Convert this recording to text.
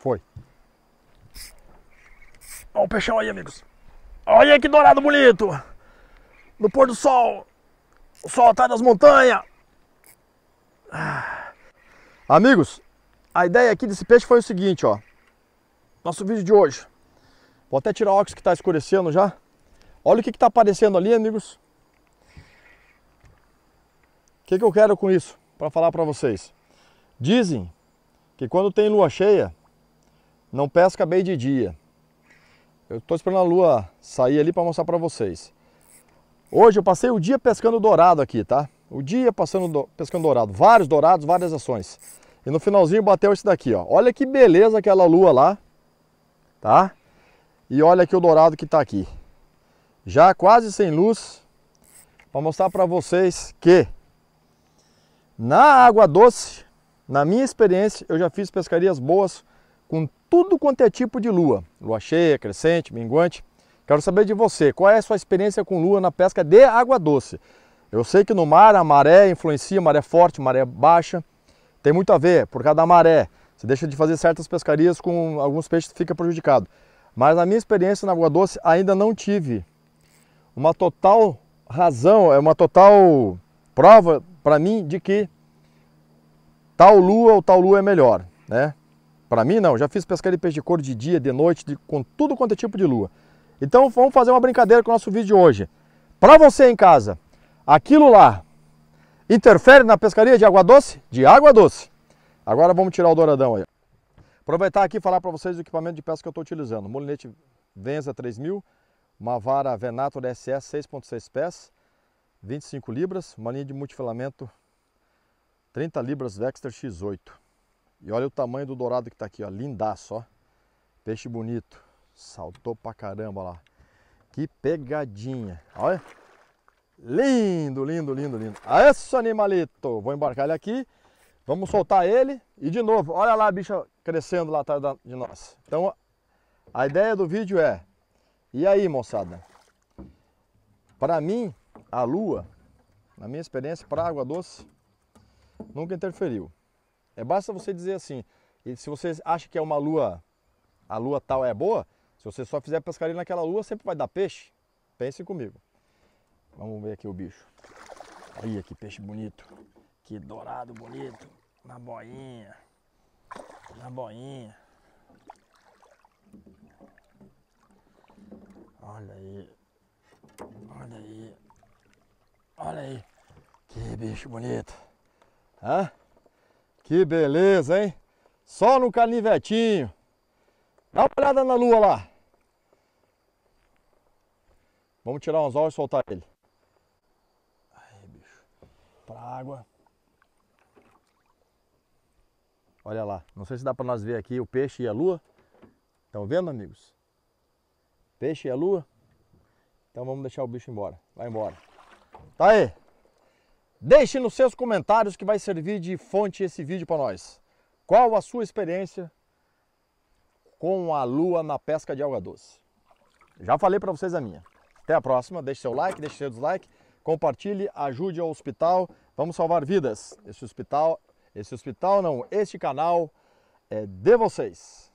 Foi. Olha o peixão aí, amigos. Olha que dourado bonito. No pôr do sol. O sol tá nas montanhas. Ah. Amigos, a ideia aqui desse peixe foi o seguinte, ó. Nosso vídeo de hoje. Vou até tirar o óculos que tá escurecendo já. Olha o que, que tá aparecendo ali, amigos. O que, que eu quero com isso? para falar para vocês. Dizem que quando tem lua cheia, não pesca bem de dia. Eu estou esperando a lua sair ali para mostrar para vocês. Hoje eu passei o dia pescando dourado aqui, tá? O dia passando do... pescando dourado. Vários dourados, várias ações. E no finalzinho bateu esse daqui, ó. Olha que beleza aquela lua lá, tá? E olha aqui o dourado que está aqui. Já quase sem luz. Para mostrar para vocês que na água doce, na minha experiência, eu já fiz pescarias boas com tudo quanto é tipo de lua, lua cheia, crescente, minguante. Quero saber de você, qual é a sua experiência com lua na pesca de água doce? Eu sei que no mar a maré influencia, maré é forte, maré é baixa, tem muito a ver por causa da maré. Você deixa de fazer certas pescarias com alguns peixes fica prejudicado. Mas na minha experiência na água doce ainda não tive uma total razão, é uma total prova para mim de que tal lua ou tal lua é melhor, né? Para mim, não. Já fiz pescaria de peixe de couro de dia, de noite, de, com tudo quanto é tipo de lua. Então, vamos fazer uma brincadeira com o nosso vídeo de hoje. Para você em casa, aquilo lá interfere na pescaria de água doce? De água doce. Agora vamos tirar o douradão aí. Aproveitar aqui e falar para vocês o equipamento de pesca que eu estou utilizando. Molinete Venza 3000, uma vara Venator SS 6.6 pés, 25 libras, uma linha de multifilamento 30 libras Vexter X8. E olha o tamanho do dourado que tá aqui, ó. Lindaço, ó. Peixe bonito. Saltou pra caramba lá. Que pegadinha. Olha. Lindo, lindo, lindo, lindo. Ah, esse animalito. Vou embarcar ele aqui. Vamos soltar ele. E de novo, olha lá a bicha crescendo lá atrás de nós. Então, a ideia do vídeo é... E aí, moçada? Para mim, a lua, na minha experiência, para água doce, nunca interferiu. É basta você dizer assim, e se você acha que é uma lua, a lua tal é boa, se você só fizer pescaria naquela lua, sempre vai dar peixe. Pense comigo. Vamos ver aqui o bicho. Olha que peixe bonito. Que dourado bonito. Na boinha. Na boinha. Olha aí. Olha aí. Olha aí. Que bicho bonito. Hã? Que beleza, hein? Só no canivetinho. Dá uma olhada na lua lá. Vamos tirar uns anzol e soltar ele. Aí, bicho. Pra água. Olha lá. Não sei se dá para nós ver aqui o peixe e a lua. Estão vendo, amigos? Peixe e a lua. Então vamos deixar o bicho embora. Vai embora. Tá aí. Deixe nos seus comentários que vai servir de fonte esse vídeo para nós. Qual a sua experiência com a lua na pesca de alga doce? Já falei para vocês a minha. Até a próxima. Deixe seu like, deixe seu dislike, compartilhe, ajude o hospital. Vamos salvar vidas. Esse hospital, esse hospital não, este canal é de vocês.